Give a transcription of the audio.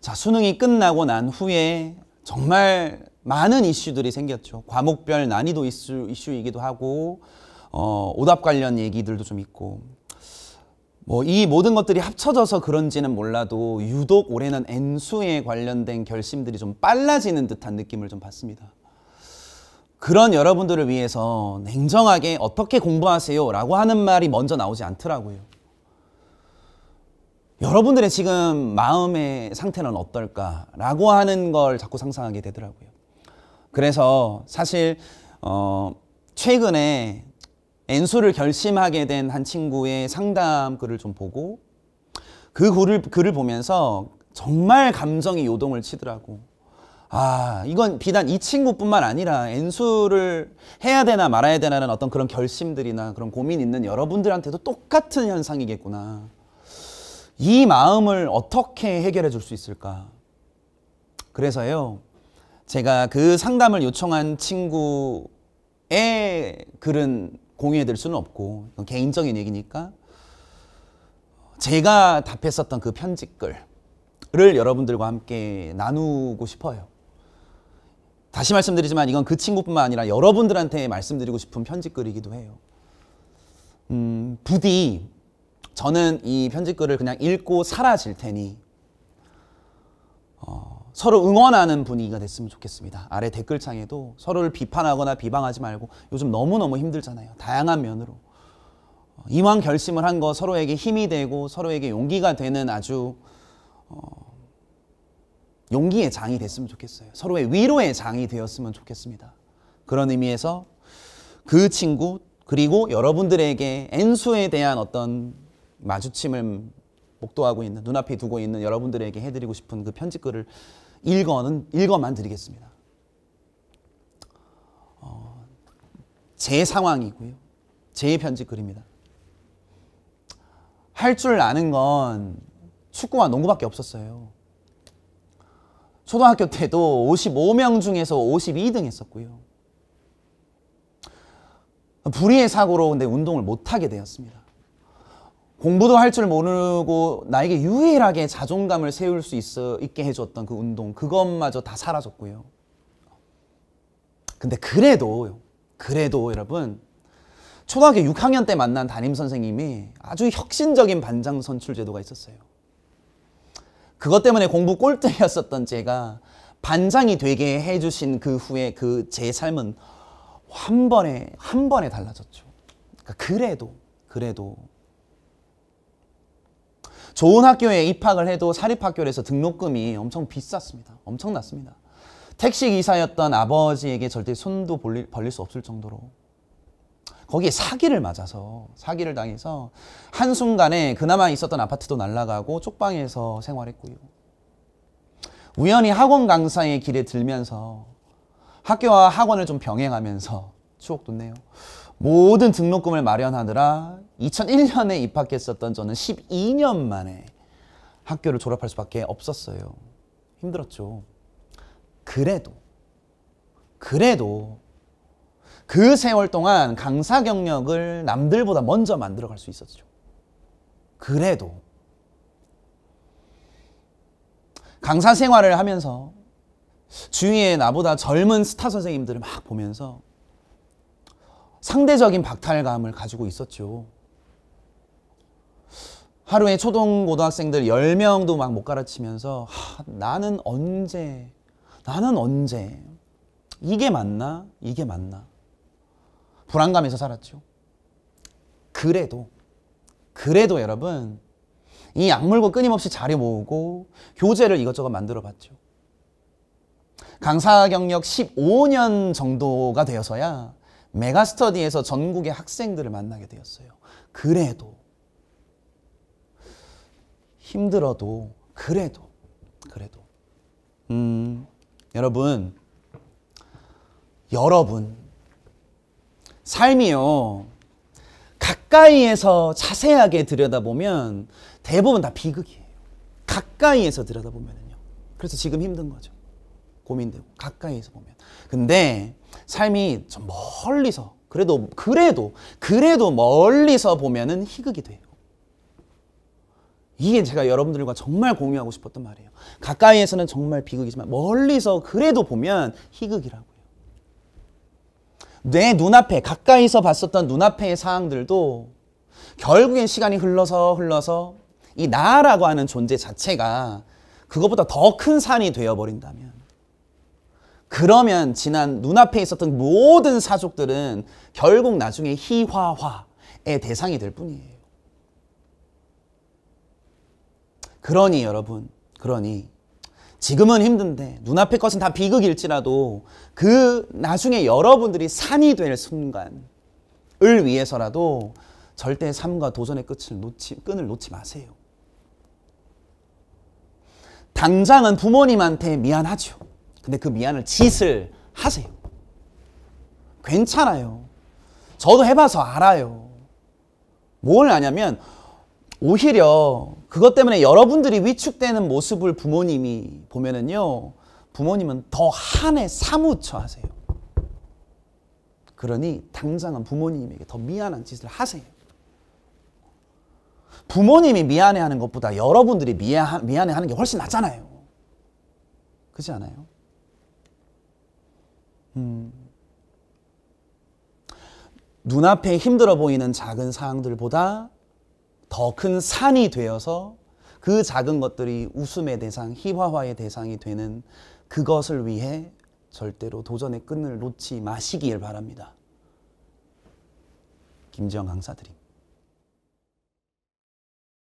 자, 수능이 끝나고 난 후에 정말 많은 이슈들이 생겼죠. 과목별 난이도 이슈, 이슈이기도 하고 어, 오답 관련 얘기들도 좀 있고 뭐 이 모든 것들이 합쳐져서 그런지는 몰라도 유독 올해는 N수에 관련된 결심들이 좀 빨라지는 듯한 느낌을 좀 받습니다. 그런 여러분들을 위해서 냉정하게 어떻게 공부하세요 라고 하는 말이 먼저 나오지 않더라고요. 여러분들의 지금 마음의 상태는 어떨까라고 하는 걸 자꾸 상상하게 되더라고요. 그래서 사실 어 최근에 엔수를 결심하게 된 한 친구의 상담 글을 좀 보고 그 글을, 글을 보면서 정말 감정이 요동을 치더라고. 아 이건 비단 이 친구뿐만 아니라 엔수를 해야 되나 말아야 되나는 어떤 그런 결심들이나 그런 고민 있는 여러분들한테도 똑같은 현상이겠구나. 이 마음을 어떻게 해결해 줄 수 있을까? 그래서요, 제가 그 상담을 요청한 친구의 글은 공유해 드릴 수는 없고, 개인적인 얘기니까, 제가 답했었던 그 편집글을 여러분들과 함께 나누고 싶어요. 다시 말씀드리지만 이건 그 친구뿐만 아니라 여러분들한테 말씀드리고 싶은 편집글이기도 해요. 음, 부디 저는 이 편집글을 그냥 읽고 사라질 테니 어, 서로 응원하는 분위기가 됐으면 좋겠습니다. 아래 댓글창에도 서로를 비판하거나 비방하지 말고 요즘 너무너무 힘들잖아요. 다양한 면으로. 어, 이왕 결심을 한 거 서로에게 힘이 되고 서로에게 용기가 되는 아주 어, 용기의 장이 됐으면 좋겠어요. 서로의 위로의 장이 되었으면 좋겠습니다. 그런 의미에서 그 친구 그리고 여러분들에게 엔수에 대한 어떤 마주침을 목도하고 있는 눈앞에 두고 있는 여러분들에게 해드리고 싶은 그 편지글을 읽어는 읽어만 드리겠습니다. 어, 제 상황이고요, 제 편지글입니다. 할 줄 아는 건 축구와 농구밖에 없었어요. 초등학교 때도 55명 중에서 52등 했었고요. 불의의 사고로 근데 운동을 못하게 되었습니다. 공부도 할 줄 모르고 나에게 유일하게 자존감을 세울 수 있어, 있게 해줬던 그 운동 그것마저 다 사라졌고요. 근데 그래도 그래도 여러분 초등학교 6학년 때 만난 담임 선생님이 아주 혁신적인 반장 선출 제도가 있었어요. 그것 때문에 공부 꼴등이었었던 제가 반장이 되게 해주신 그 후에 그 제 삶은 한 번에 한 번에 달라졌죠. 그러니까 그래도 그래도 좋은 학교에 입학을 해도 사립학교에서 등록금이 엄청 비쌌습니다. 엄청 났습니다. 택시기사였던 아버지에게 절대 손도 벌릴, 벌릴 수 없을 정도로 거기에 사기를 맞아서 사기를 당해서 한순간에 그나마 있었던 아파트도 날라가고 쪽방에서 생활했고요. 우연히 학원 강사의 길에 들면서 학교와 학원을 좀 병행하면서 추억 돋네요. 모든 등록금을 마련하느라 2001년에 입학했었던 저는 12년 만에 학교를 졸업할 수밖에 없었어요. 힘들었죠. 그래도 그래도 그 세월 동안 강사 경력을 남들보다 먼저 만들어 갈 수 있었죠. 그래도 강사 생활을 하면서 주위에 나보다 젊은 스타 선생님들을 막 보면서 상대적인 박탈감을 가지고 있었죠. 하루에 초등고등학생들 10명도 막 못 가르치면서 하, 나는 언제 나는 언제 이게 맞나 이게 맞나 불안감에서 살았죠. 그래도 그래도 여러분 이 약물고 끊임없이 자리 모으고 교재를 이것저것 만들어 봤죠. 강사 경력 15년 정도가 되어서야 메가스터디에서 전국의 학생들을 만나게 되었어요. 그래도 힘들어도 그래도 그래도 음 여러분 여러분 삶이요 가까이에서 자세하게 들여다보면 대부분 다 비극이에요. 가까이에서 들여다보면요. 그래서 지금 힘든 거죠. 고민되고 가까이에서 보면 근데 삶이 좀 멀리서 그래도 그래도 그래도 멀리서 보면은 희극이 돼요. 이게 제가 여러분들과 정말 공유하고 싶었던 말이에요. 가까이에서는 정말 비극이지만 멀리서 그래도 보면 희극이라고요. 내 눈앞에 가까이서 봤었던 눈앞의 사항들도 결국엔 시간이 흘러서 흘러서 이 나라고 하는 존재 자체가 그것보다 더 큰 산이 되어버린다면 그러면 지난 눈앞에 있었던 모든 사족들은 결국 나중에 희화화의 대상이 될 뿐이에요. 그러니 여러분, 그러니 지금은 힘든데 눈앞의 것은 다 비극일지라도 그 나중에 여러분들이 산이 될 순간을 위해서라도 절대 삶과 도전의 끝을 놓치, 끈을 놓지 마세요. 당장은 부모님한테 미안하죠. 근데 그 미안을 짓을 하세요. 괜찮아요. 저도 해봐서 알아요. 뭘 아냐면 오히려 그것 때문에 여러분들이 위축되는 모습을 부모님이 보면은요. 부모님은 더 한에 사무쳐 하세요. 그러니 당장은 부모님에게 더 미안한 짓을 하세요. 부모님이 미안해하는 것보다 여러분들이 미안, 미안해하는 게 훨씬 낫잖아요. 그렇지 않아요? 음. 눈앞에 힘들어 보이는 작은 사항들보다 더 큰 산이 되어서 그 작은 것들이 웃음의 대상, 희화화의 대상이 되는 그것을 위해 절대로 도전의 끈을 놓지 마시길 바랍니다. 김지영 강사 드립니다.